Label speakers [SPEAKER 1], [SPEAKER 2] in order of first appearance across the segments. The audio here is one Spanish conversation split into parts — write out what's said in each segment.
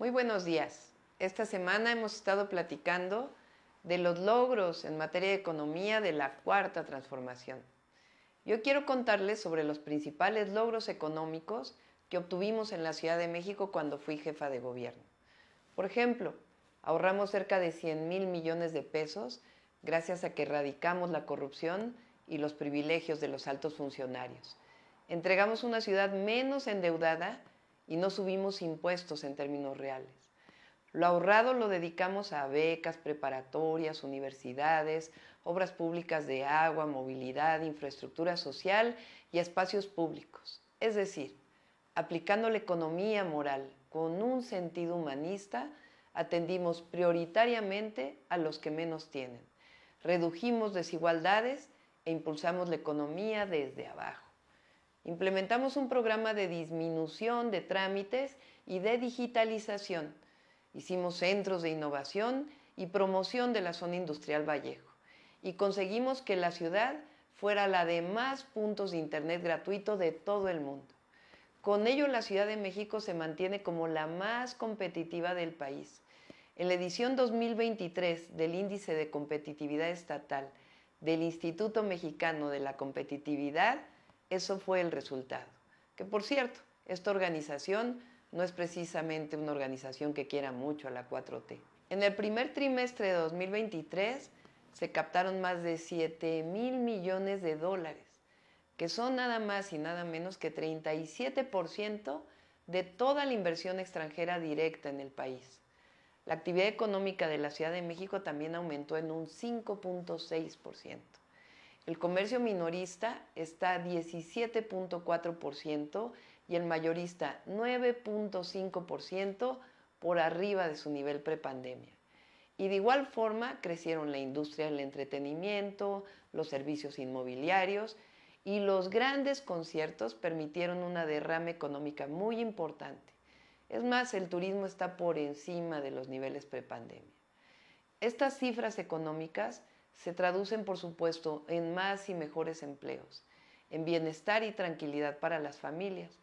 [SPEAKER 1] Muy buenos días. Esta semana hemos estado platicando de los logros en materia de economía de la cuarta transformación. Yo quiero contarles sobre los principales logros económicos que obtuvimos en la Ciudad de México cuando fui jefa de gobierno. Por ejemplo, ahorramos cerca de 100 mil millones de pesos gracias a que erradicamos la corrupción y los privilegios de los altos funcionarios. Entregamos una ciudad menos endeudada y no subimos impuestos en términos reales. Lo ahorrado lo dedicamos a becas, preparatorias, universidades, obras públicas de agua, movilidad, infraestructura social y espacios públicos. Es decir, aplicando la economía moral con un sentido humanista, atendimos prioritariamente a los que menos tienen, redujimos desigualdades e impulsamos la economía desde abajo. Implementamos un programa de disminución de trámites y de digitalización. Hicimos centros de innovación y promoción de la zona industrial Vallejo y conseguimos que la ciudad fuera la de más puntos de Internet gratuito de todo el mundo. Con ello, la Ciudad de México se mantiene como la más competitiva del país. En la edición 2023 del Índice de Competitividad Estatal del Instituto Mexicano de la Competitividad, eso fue el resultado. Que por cierto, esta organización no es precisamente una organización que quiera mucho a la 4T. En el primer trimestre de 2023 se captaron más de 7 mil millones de dólares, que son nada más y nada menos que 37% de toda la inversión extranjera directa en el país. La actividad económica de la Ciudad de México también aumentó en un 5.6%. El comercio minorista está 17.4% y el mayorista 9.5% por arriba de su nivel prepandemia. Y de igual forma crecieron la industria del entretenimiento, los servicios inmobiliarios y los grandes conciertos permitieron una derrama económica muy importante. Es más, el turismo está por encima de los niveles prepandemia. Estas cifras económicas se traducen, por supuesto, en más y mejores empleos, en bienestar y tranquilidad para las familias.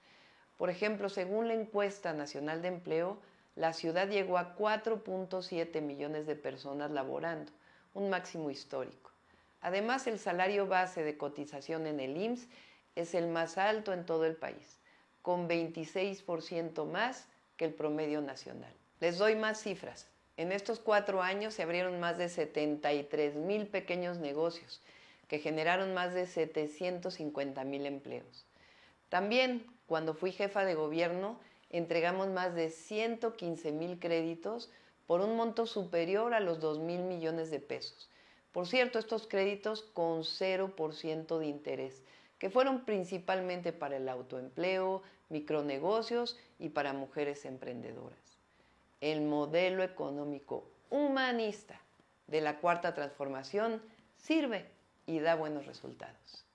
[SPEAKER 1] Por ejemplo, según la encuesta nacional de empleo, la ciudad llegó a 4.7 millones de personas laborando, un máximo histórico. Además, el salario base de cotización en el IMSS es el más alto en todo el país, con 26% más que el promedio nacional. Les doy más cifras. En estos cuatro años se abrieron más de 73 mil pequeños negocios que generaron más de 750 mil empleos. También, cuando fui jefa de gobierno, entregamos más de 115 mil créditos por un monto superior a los 2 mil millones de pesos. Por cierto, estos créditos con 0% de interés, que fueron principalmente para el autoempleo, micronegocios y para mujeres emprendedoras el modelo económico humanista de la cuarta transformación sirve y da buenos resultados.